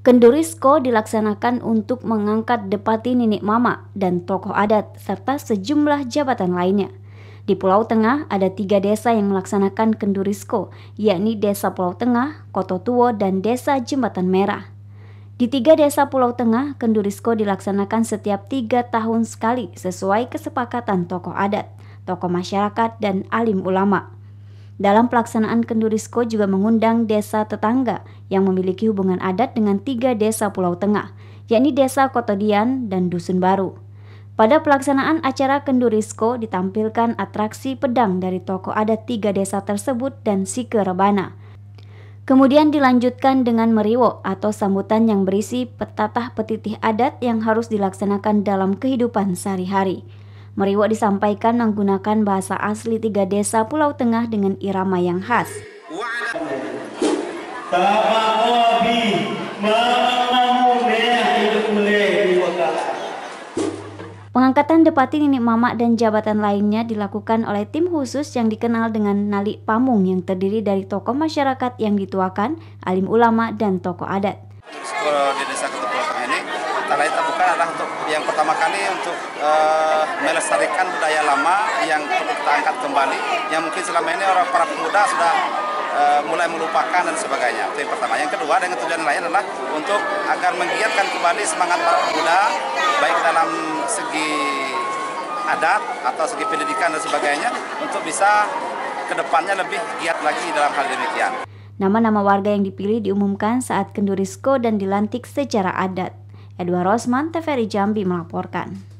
Kendurisko dilaksanakan untuk mengangkat Depati Ninik Mama dan tokoh adat serta sejumlah jabatan lainnya. Di Pulau Tengah ada tiga desa yang melaksanakan Kendurisko, yakni Desa Pulau Tengah, Koto Tuo, dan Desa Jembatan Merah. Di tiga desa Pulau Tengah, Kendurisko dilaksanakan setiap tiga tahun sekali sesuai kesepakatan tokoh adat, tokoh masyarakat, dan alim ulama. Dalam pelaksanaan Kendurisko juga mengundang desa tetangga yang memiliki hubungan adat dengan tiga desa Pulau Tengah, yakni Desa Kotodian dan Dusun Baru. Pada pelaksanaan acara Kendurisko ditampilkan atraksi pedang dari tokoh adat tiga desa tersebut dan Sike Rebana. Kemudian dilanjutkan dengan meriwo atau sambutan yang berisi petatah petitih adat yang harus dilaksanakan dalam kehidupan sehari-hari. Meriwak disampaikan menggunakan bahasa asli tiga desa Pulau Tengah dengan irama yang khas. Pengangkatan Depati Nini Mamak dan jabatan lainnya dilakukan oleh tim khusus yang dikenal dengan Nalik Pamung yang terdiri dari tokoh masyarakat yang dituakan, alim ulama, dan tokoh adat. di desa Talai Terbuka adalah untuk yang pertama kali untuk uh, melestarikan budaya lama yang perlu kita angkat kembali, yang mungkin selama ini orang para pemuda sudah uh, mulai melupakan dan sebagainya. Itu yang pertama. Yang kedua dengan tujuan lain adalah untuk agar menggiatkan kembali semangat para pemuda, baik dalam segi adat atau segi pendidikan dan sebagainya, untuk bisa kedepannya lebih giat lagi dalam hal demikian. Nama-nama warga yang dipilih diumumkan saat Kendurisko dan dilantik secara adat. Edward Rosman, TVRI Jambi melaporkan.